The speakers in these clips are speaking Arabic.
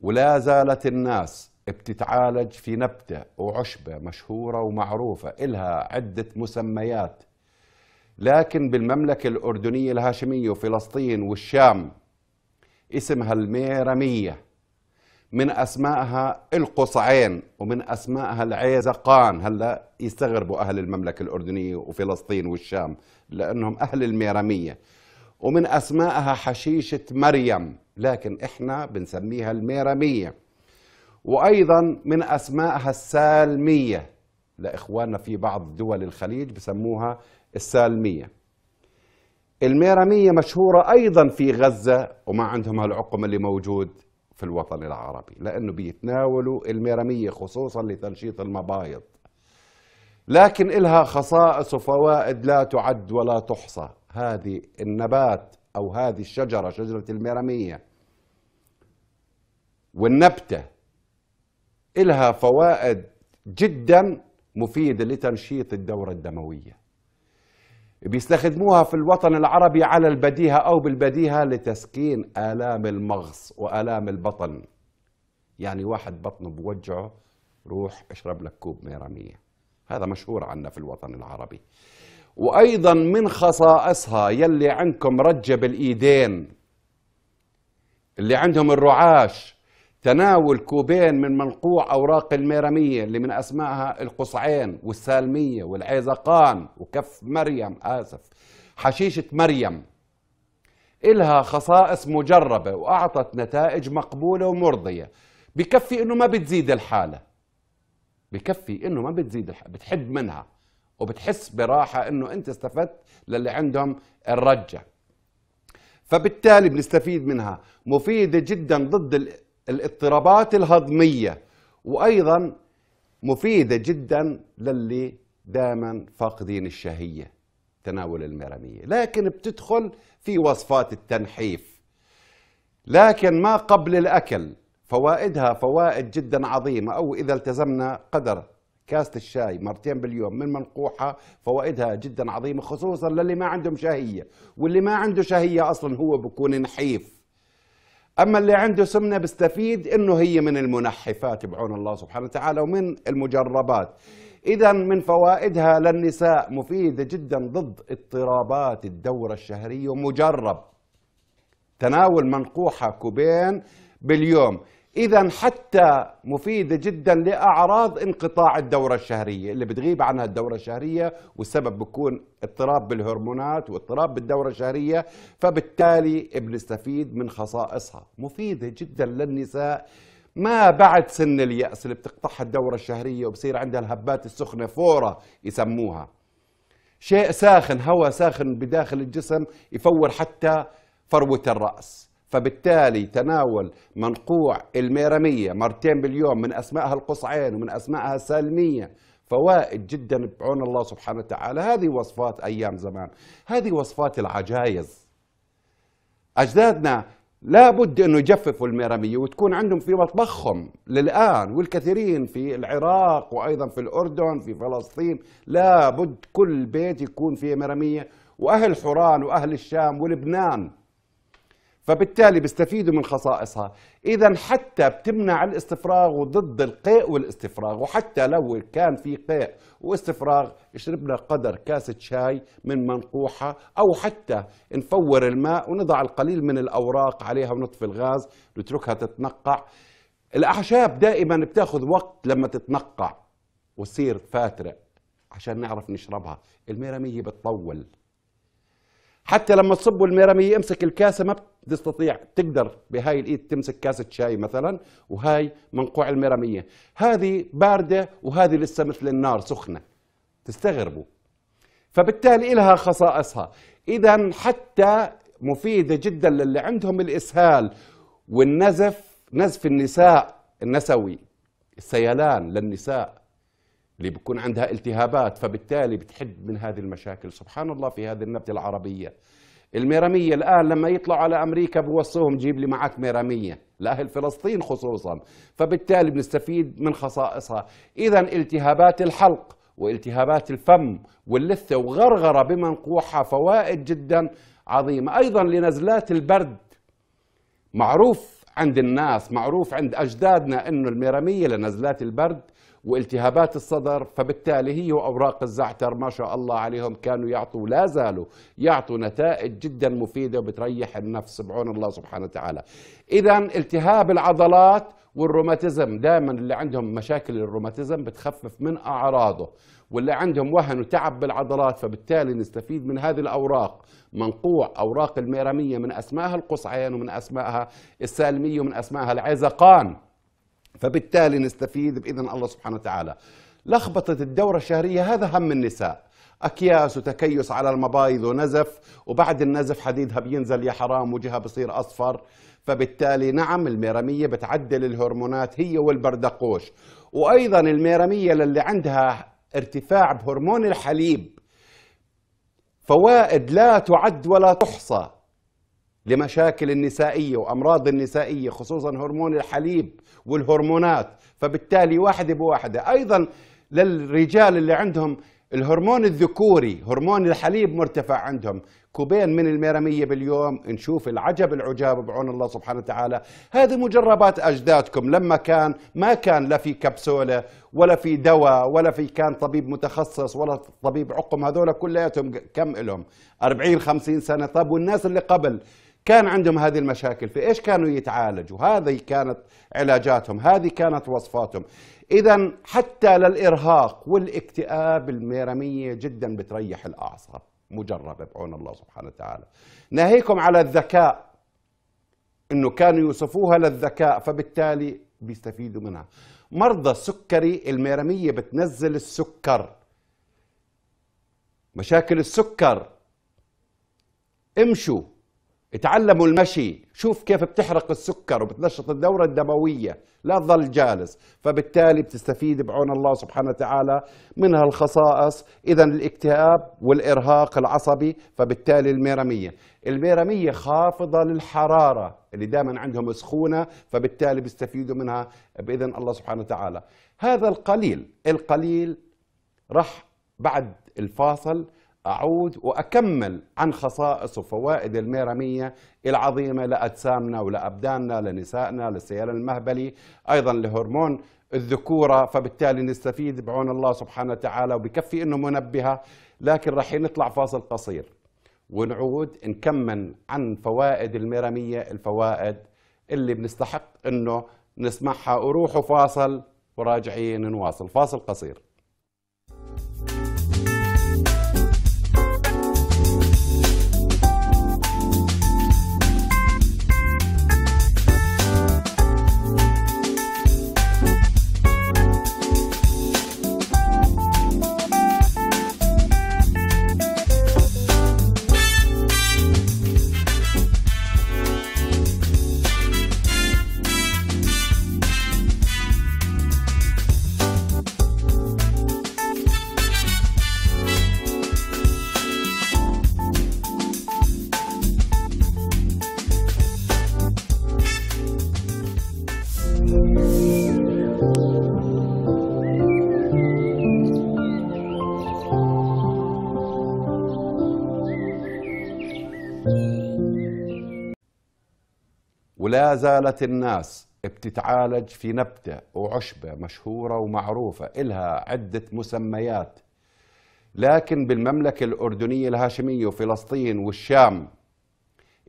ولا زالت الناس بتتعالج في نبتة وعشبة مشهورة ومعروفة إلها عدة مسميات لكن بالمملكة الأردنية الهاشمية وفلسطين والشام اسمها الميرمية من أسمائها القصعين ومن أسمائها العيزقان هلا يستغربوا أهل المملكة الأردنية وفلسطين والشام لأنهم أهل الميرمية ومن أسمائها حشيشة مريم لكن احنا بنسميها الميرامية وايضا من اسمائها السالمية لاخواننا في بعض دول الخليج بسموها السالمية الميرامية مشهورة ايضا في غزة وما عندهم هالعقم اللي موجود في الوطن العربي لانه بيتناولوا الميرامية خصوصا لتنشيط المبايض لكن إلها خصائص وفوائد لا تعد ولا تحصى هذه النبات أو هذه الشجرة شجرة الميرمية والنبتة إلها فوائد جدا مفيدة لتنشيط الدورة الدموية بيستخدموها في الوطن العربي على البديهة أو بالبديهة لتسكين آلام المغص وآلام البطن يعني واحد بطنه بوجعه روح اشرب لك كوب ميرامية هذا مشهور عندنا في الوطن العربي وأيضا من خصائصها يلي عندكم رجة بالإيدين اللي عندهم الرعاش تناول كوبين من منقوع أوراق الميرمية اللي من أسمائها القصعين والسالمية والعيزقان وكف مريم آسف حشيشة مريم إلها خصائص مجربة وأعطت نتائج مقبولة ومرضية بكفي إنه ما بتزيد الحالة بكفي إنه ما بتزيد الحالة بتحد منها وبتحس براحة إنه أنت استفدت للي عندهم الرجة فبالتالي بنستفيد منها مفيدة جدا ضد الاضطرابات الهضمية وأيضا مفيدة جدا للي دائما فاقدين الشهية تناول الميرامية لكن بتدخل في وصفات التنحيف لكن ما قبل الأكل فوائدها فوائد جدا عظيمة أو إذا التزمنا قدر كاسة الشاي مرتين باليوم من منقوحة فوائدها جدا عظيمة خصوصا للي ما عندهم شهية واللي ما عنده شهية أصلا هو بكون نحيف أما اللي عنده سمنة بيستفيد أنه هي من المنحفات بعون الله سبحانه وتعالى ومن المجربات إذا من فوائدها للنساء مفيدة جدا ضد اضطرابات الدورة الشهرية ومجرب تناول منقوحة كوبين باليوم إذا حتى مفيدة جدا لأعراض انقطاع الدورة الشهرية اللي بتغيب عنها الدورة الشهرية والسبب بيكون اضطراب بالهرمونات واضطراب بالدورة الشهرية فبالتالي بنستفيد من خصائصها مفيدة جدا للنساء ما بعد سن اليأس اللي بتقطعها الدورة الشهرية وبصير عندها الهبات السخنة فورا يسموها شيء ساخن هواء ساخن بداخل الجسم يفور حتى فروة الرأس فبالتالي تناول منقوع الميرمية مرتين باليوم من أسمائها القصعين ومن أسمائها السالمية فوائد جدا بعون الله سبحانه وتعالى هذه وصفات أيام زمان هذه وصفات العجايز أجدادنا لابد أنه يجففوا الميرمية وتكون عندهم في مطبخهم للآن والكثيرين في العراق وأيضا في الأردن في فلسطين لابد كل بيت يكون فيه ميرمية وأهل حوران وأهل الشام ولبنان فبالتالي بيستفيدوا من خصائصها اذا حتى بتمنع الاستفراغ وضد القيء والاستفراغ وحتى لو كان في قيء واستفراغ شربنا قدر كاسة شاي من منقوحة أو حتى نفور الماء ونضع القليل من الأوراق عليها ونطفي الغاز نتركها تتنقع الأعشاب دائما بتاخذ وقت لما تتنقع وتصير فاترة عشان نعرف نشربها الميرمية بتطول حتى لما تصبوا الميرمية امسك الكاسة ما تستطيع تقدر بهاي الايد تمسك كاسه شاي مثلا وهاي منقوع الميراميه هذه بارده وهذه لسه مثل النار سخنه تستغربوا فبالتالي لها خصائصها اذا حتى مفيده جدا للي عندهم الاسهال والنزف نزف النساء النسوي السيلان للنساء اللي بكون عندها التهابات فبالتالي بتحد من هذه المشاكل سبحان الله في هذه النبتة العربية الميرامية الآن لما يطلعوا على أمريكا بوصوهم جيب لي معك ميرامية لأهل فلسطين خصوصا فبالتالي بنستفيد من خصائصها إذا التهابات الحلق والتهابات الفم واللثة وغرغرة بمنقوحها فوائد جدا عظيمة أيضا لنزلات البرد معروف عند الناس معروف عند أجدادنا أنه الميرامية لنزلات البرد والتهابات الصدر فبالتالي هي وأوراق الزعتر ما شاء الله عليهم كانوا يعطوا لا زالوا يعطوا نتائج جدا مفيدة وبتريح النفس بعون الله سبحانه وتعالى إذا التهاب العضلات والروماتيزم دائما اللي عندهم مشاكل الروماتيزم بتخفف من أعراضه واللي عندهم وهن وتعب بالعضلات فبالتالي نستفيد من هذه الأوراق منقوع أوراق الميرمية من أسمائها القصعين ومن أسمائها السالمية ومن أسمائها العزقان فبالتالي نستفيد بإذن الله سبحانه وتعالى لخبطة الدورة الشهرية هذا هم النساء أكياس وتكيس على المبايض ونزف وبعد النزف حديدها بينزل يا حرام وجهها بصير أصفر فبالتالي نعم الميرمية بتعدل الهرمونات هي والبردقوش وأيضا الميرمية للي عندها ارتفاع بهرمون الحليب فوائد لا تعد ولا تحصى لمشاكل النسائية وأمراض النسائية خصوصا هرمون الحليب والهرمونات فبالتالي واحدة بواحدة أيضا للرجال اللي عندهم الهرمون الذكوري هرمون الحليب مرتفع عندهم كوبين من الميرمية باليوم نشوف العجب العجاب بعون الله سبحانه وتعالى هذه مجربات أجدادكم لما كان ما كان لا في كبسولة ولا في دواء ولا في كان طبيب متخصص ولا طبيب عقم هذول كلياتهم كم لهم 40 50 سنة طب والناس اللي قبل كان عندهم هذه المشاكل في ايش كانوا يتعالجوا هذه كانت علاجاتهم هذه كانت وصفاتهم إذا حتى للإرهاق والاكتئاب الميرمية جدا بتريح الأعصاب مجربة بعون الله سبحانه وتعالى ناهيكم على الذكاء انه كانوا يوصفوها للذكاء فبالتالي بيستفيدوا منها مرضى السكري الميرمية بتنزل السكر مشاكل السكر امشوا اتعلموا المشي شوف كيف بتحرق السكر وبتنشط الدورة الدموية لا تظل جالس فبالتالي بتستفيد بعون الله سبحانه وتعالى من هالخصائص إذا الاكتئاب والإرهاق العصبي فبالتالي الميرمية الميرمية خافضة للحرارة اللي دائما عندهم سخونة فبالتالي بيستفيدوا منها بإذن الله سبحانه وتعالى هذا القليل القليل رح بعد الفاصل أعود وأكمل عن خصائص وفوائد الميرامية العظيمة لأجسامنا ولأبداننا لنسائنا للسيال المهبلي أيضا لهرمون الذكورة فبالتالي نستفيد بعون الله سبحانه وتعالى وبكفي أنه منبهة لكن راح نطلع فاصل قصير ونعود نكمل عن فوائد الميرامية الفوائد اللي بنستحق أنه نسمعها وروحوا فاصل وراجعين نواصل فاصل قصير ولا زالت الناس بتتعالج في نبتة وعشبة مشهورة ومعروفة إلها عدة مسميات لكن بالمملكة الأردنية الهاشمية وفلسطين والشام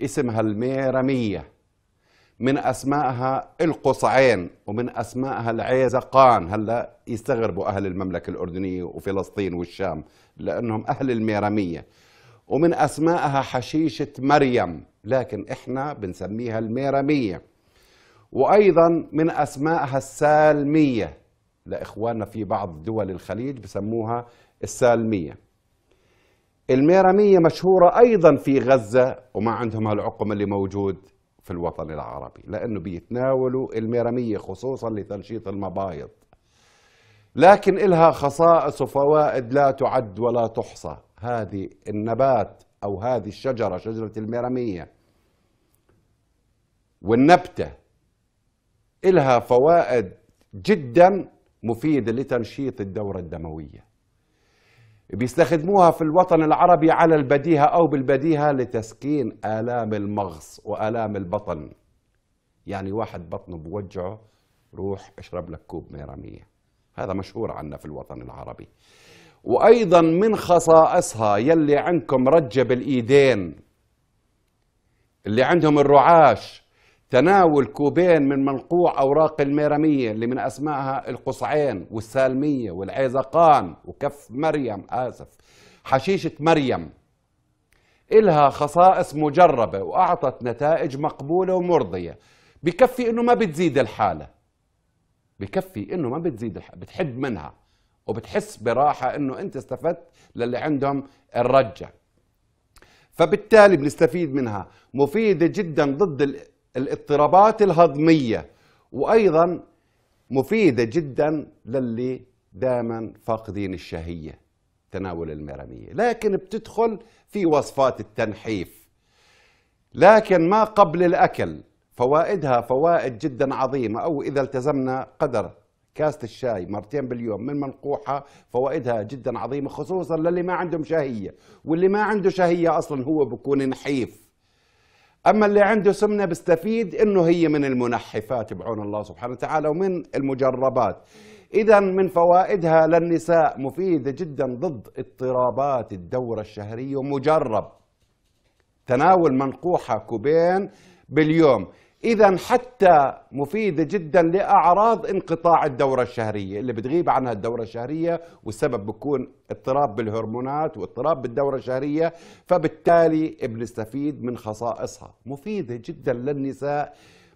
اسمها الميرمية من أسمائها القصعين ومن أسمائها العيزقان هلا يستغربوا أهل المملكة الأردنية وفلسطين والشام لأنهم أهل الميرمية ومن أسمائها حشيشة مريم لكن إحنا بنسميها الميرمية وأيضا من أسمائها السالمية لإخواننا في بعض دول الخليج بسموها السالمية الميرمية مشهورة أيضا في غزة وما عندهم هالعقم اللي موجود في الوطن العربي لأنه بيتناولوا الميرمية خصوصا لتنشيط المبايض لكن إلها خصائص وفوائد لا تعد ولا تحصى هذه النبات أو هذه الشجرة شجرة الميراميه والنبتة إلها فوائد جدا مفيدة لتنشيط الدورة الدموية بيستخدموها في الوطن العربي على البديهة أو بالبديهة لتسكين آلام المغص وآلام البطن يعني واحد بطنه بوجعه روح اشرب لك كوب ميرامية هذا مشهور عندنا في الوطن العربي وايضا من خصائصها يلي عندكم رجب الايدين اللي عندهم الرعاش تناول كوبين من منقوع اوراق الميرميه اللي من اسمائها القصعين والسالميه والعيزقان وكف مريم اسف حشيشه مريم إلها خصائص مجربة وأعطت نتائج مقبولة ومرضية بكفي إنه ما بتزيد الحالة بكفي إنه ما بتزيد الحالة بتحد منها وبتحس براحه انه انت استفدت للي عندهم الرجه فبالتالي بنستفيد منها مفيده جدا ضد الاضطرابات الهضميه وايضا مفيده جدا للي دائما فاقدين الشهيه تناول المرميه لكن بتدخل في وصفات التنحيف لكن ما قبل الاكل فوائدها فوائد جدا عظيمه او اذا التزمنا قدر كاسة الشاي مرتين باليوم من منقوحة فوائدها جدا عظيمة خصوصا للي ما عندهم شهية واللي ما عنده شهية أصلا هو بكون نحيف أما اللي عنده سمنة بستفيد أنه هي من المنحفات بعون الله سبحانه وتعالى ومن المجربات إذا من فوائدها للنساء مفيدة جدا ضد اضطرابات الدورة الشهرية ومجرب تناول منقوحة كوبين باليوم إذا حتى مفيدة جدا لأعراض انقطاع الدورة الشهرية اللي بتغيب عنها الدورة الشهرية والسبب بيكون اضطراب بالهرمونات واضطراب بالدورة الشهرية فبالتالي بنستفيد من خصائصها مفيدة جدا للنساء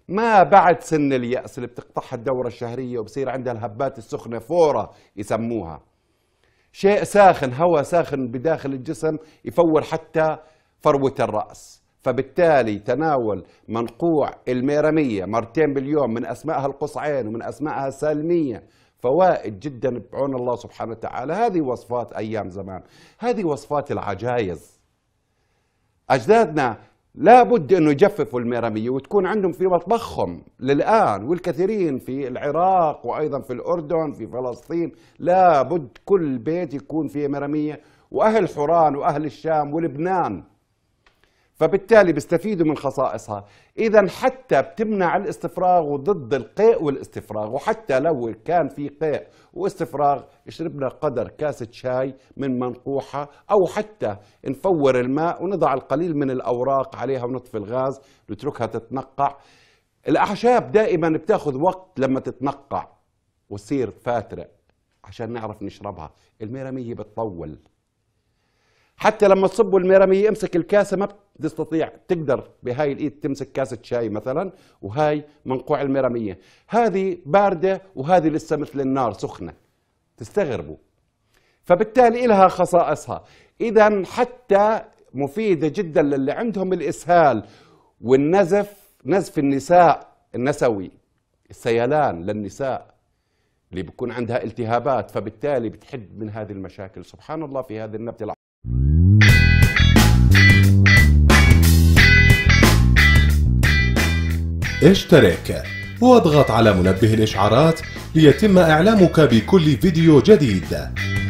ما بعد سن اليأس اللي بتقطعها الدورة الشهرية وبصير عندها الهبات السخنة فورا يسموها شيء ساخن هواء ساخن بداخل الجسم يفور حتى فروة الرأس فبالتالي تناول منقوع الميرمية مرتين باليوم من أسمائها القصعين ومن أسمائها السالمية فوائد جدا بعون الله سبحانه وتعالى هذه وصفات أيام زمان هذه وصفات العجايز أجدادنا لابد أنه يجففوا الميرمية وتكون عندهم في مطبخهم للآن والكثيرين في العراق وأيضا في الأردن في فلسطين لابد كل بيت يكون فيه ميرمية وأهل حوران وأهل الشام ولبنان فبالتالي بيستفيدوا من خصائصها اذا حتى بتمنع الاستفراغ وضد القيء والاستفراغ وحتى لو كان في قيء واستفراغ شربنا قدر كاسة شاي من منقوحة او حتى نفور الماء ونضع القليل من الاوراق عليها ونطفي الغاز نتركها تتنقع الاعشاب دائما بتاخذ وقت لما تتنقع وتصير فاتره عشان نعرف نشربها الميرمية بتطول حتى لما تصبوا الميرمي يمسك الكاسه ما بتستطيع تقدر بهاي الايد تمسك كاسه شاي مثلا وهاي منقوع الميرميه هذه بارده وهذه لسه مثل النار سخنه تستغربوا فبالتالي إلها خصائصها إذا حتى مفيدة جدا للي عندهم الإسهال والنزف نزف النساء النسوي السيلان للنساء اللي بيكون عندها التهابات فبالتالي بتحد من هذه المشاكل سبحان الله في هذه النبتة اشترك واضغط على منبه الإشعارات ليتم إعلامك بكل فيديو جديد